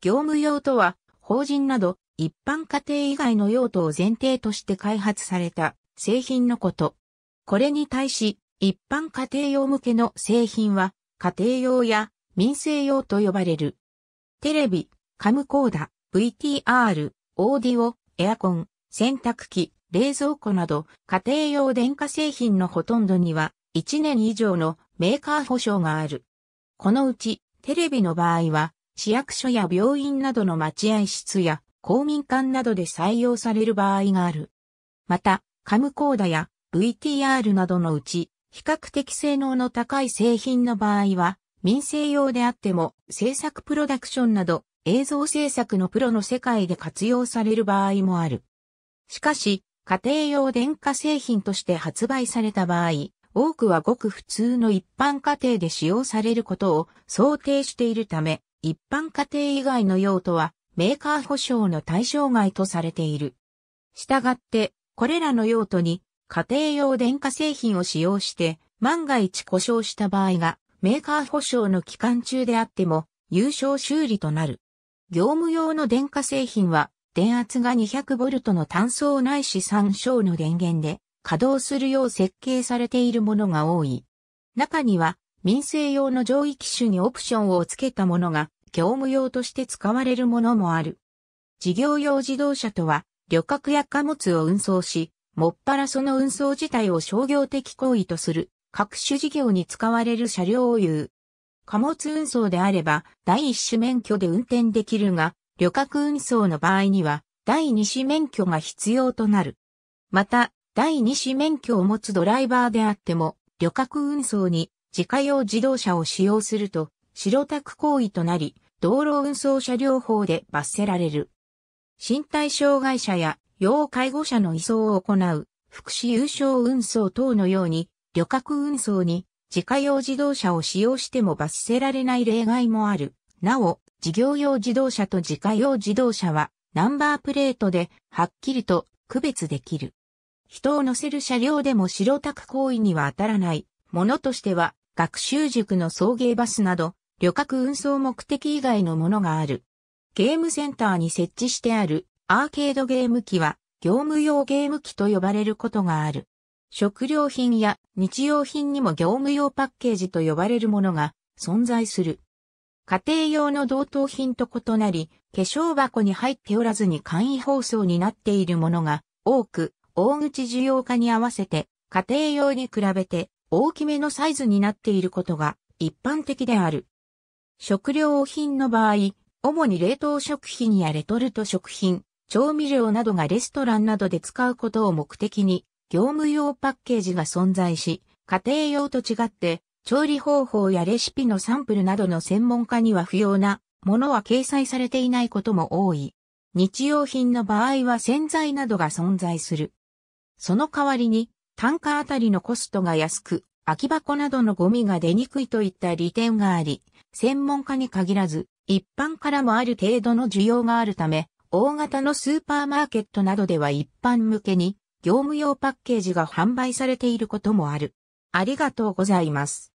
業務用とは、法人など、一般家庭以外の用途を前提として開発された製品のこと。これに対し、一般家庭用向けの製品は、家庭用や民生用と呼ばれる。テレビ、カムコーダ、VTR、オーディオ、エアコン、洗濯機、冷蔵庫など、家庭用電化製品のほとんどには、1年以上のメーカー保証がある。このうち、テレビの場合は、市役所や病院などの待合室や公民館などで採用される場合がある。また、カムコーダや VTR などのうち、比較的性能の高い製品の場合は、民生用であっても、制作プロダクションなど、映像制作のプロの世界で活用される場合もある。しかし、家庭用電化製品として発売された場合、多くはごく普通の一般家庭で使用されることを想定しているため、一般家庭以外の用途はメーカー保証の対象外とされている。したがって、これらの用途に家庭用電化製品を使用して、万が一故障した場合が、メーカー保証の期間中であっても、有償修理となる。業務用の電化製品は、電圧が 200V の単層ないし3小の電源で稼働するよう設計されているものが多い。中には民生用の上位機種にオプションを付けたものが業務用として使われるものもある。事業用自動車とは、旅客や貨物を運送し、もっぱらその運送自体を商業的行為とする各種事業に使われる車両を言う。貨物運送であれば第一種免許で運転できるが、旅客運送の場合には第二種免許が必要となる。また、第二種免許を持つドライバーであっても、旅客運送に自家用自動車を使用すると、白タク行為となり、道路運送車両法で罰せられる。身体障害者や要介護者の移送を行う、福祉有償運送等のように、旅客運送に自家用自動車を使用しても罰せられない例外もある。なお、事業用自動車と自家用自動車は、ナンバープレートではっきりと区別できる。人を乗せる車両でも白タク行為には当たらないものとしては、学習塾の送迎バスなど、旅客運送目的以外のものがある。ゲームセンターに設置してあるアーケードゲーム機は、業務用ゲーム機と呼ばれることがある。食料品や日用品にも業務用パッケージと呼ばれるものが存在する。家庭用の同等品と異なり、化粧箱に入っておらずに簡易包装になっているものが多く、大口需要化に合わせて家庭用に比べて大きめのサイズになっていることが一般的である。食料品の場合、主に冷凍食品やレトルト食品、調味料などがレストランなどで使うことを目的に、業務用パッケージが存在し、家庭用と違って、調理方法やレシピのサンプルなどの専門家には不要なものは掲載されていないことも多い。日用品の場合は洗剤などが存在する。その代わりに単価あたりのコストが安く、空き箱などのゴミが出にくいといった利点があり、専門家に限らず、一般からもある程度の需要があるため、大型のスーパーマーケットなどでは一般向けに、業務用パッケージが販売されていることもある。ありがとうございます。